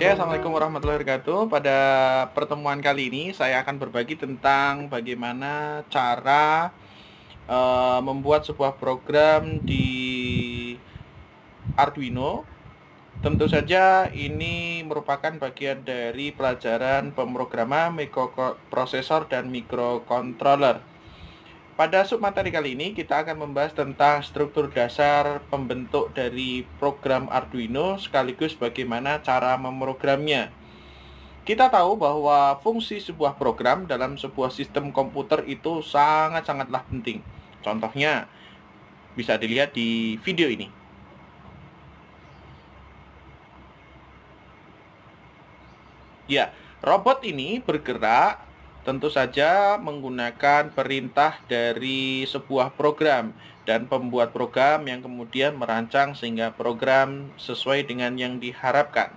Oke, Assalamualaikum warahmatullahi wabarakatuh. Pada pertemuan kali ini saya akan berbagi tentang bagaimana cara uh, membuat sebuah program di Arduino. Tentu saja ini merupakan bagian dari pelajaran pemrograman mikroprosesor dan mikrokontroler. Pada sub materi kali ini kita akan membahas tentang struktur dasar pembentuk dari program Arduino sekaligus bagaimana cara memprogramnya. Kita tahu bahwa fungsi sebuah program dalam sebuah sistem komputer itu sangat-sangatlah penting. Contohnya bisa dilihat di video ini. Ya, robot ini bergerak tentu saja menggunakan perintah dari sebuah program dan pembuat program yang kemudian merancang sehingga program sesuai dengan yang diharapkan.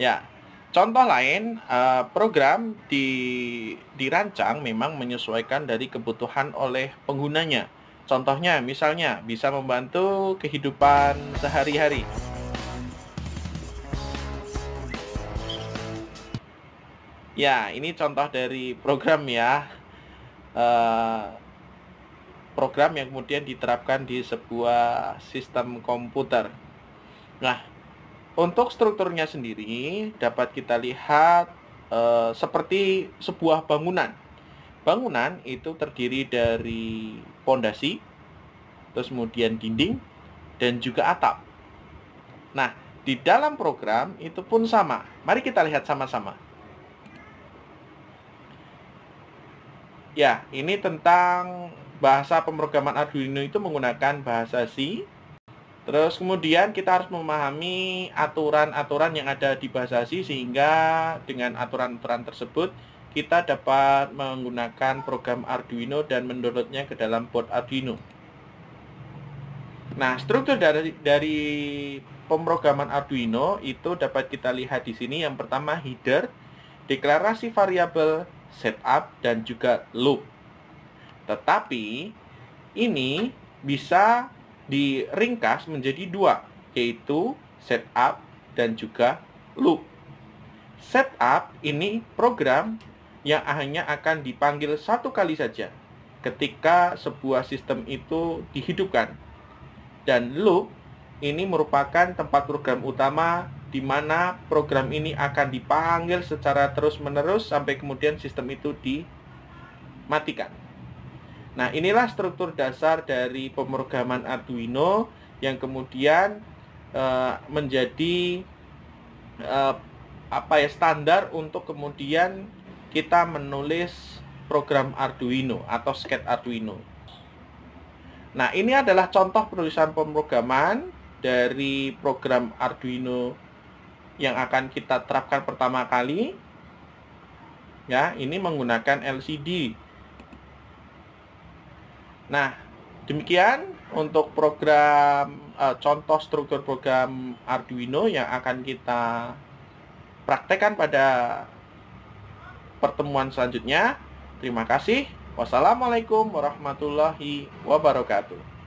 Ya, contoh lain eh, program di, dirancang memang menyesuaikan dari kebutuhan oleh penggunanya. Contohnya misalnya bisa membantu kehidupan sehari-hari. Ya, ini contoh dari program ya. Uh, program yang kemudian diterapkan di sebuah sistem komputer. Nah, untuk strukturnya sendiri dapat kita lihat uh, seperti sebuah bangunan. Bangunan itu terdiri dari pondasi, terus kemudian dinding dan juga atap. Nah, di dalam program itu pun sama. Mari kita lihat sama-sama. Ya, ini tentang bahasa pemrograman Arduino itu menggunakan bahasa C. Terus kemudian kita harus memahami aturan-aturan yang ada di bahasa C sehingga dengan aturan-aturan tersebut kita dapat menggunakan program Arduino dan mendownloadnya ke dalam board Arduino. Nah, struktur dari dari pemrograman Arduino itu dapat kita lihat di sini. Yang pertama header, deklarasi variabel, setup, dan juga loop. Tetapi ini bisa diringkas menjadi dua, yaitu setup dan juga loop. Setup ini program yang hanya akan dipanggil satu kali saja ketika sebuah sistem itu dihidupkan. Dan loop ini merupakan tempat program utama di mana program ini akan dipanggil secara terus-menerus sampai kemudian sistem itu dimatikan. Nah, inilah struktur dasar dari pemrograman Arduino yang kemudian uh, menjadi uh, apa ya standar untuk kemudian kita menulis program Arduino atau sket Arduino. Nah, ini adalah contoh penulisan pemrograman dari program Arduino yang akan kita terapkan pertama kali ya ini menggunakan LCD nah demikian untuk program uh, contoh struktur program Arduino yang akan kita praktekkan pada pertemuan selanjutnya terima kasih wassalamualaikum warahmatullahi wabarakatuh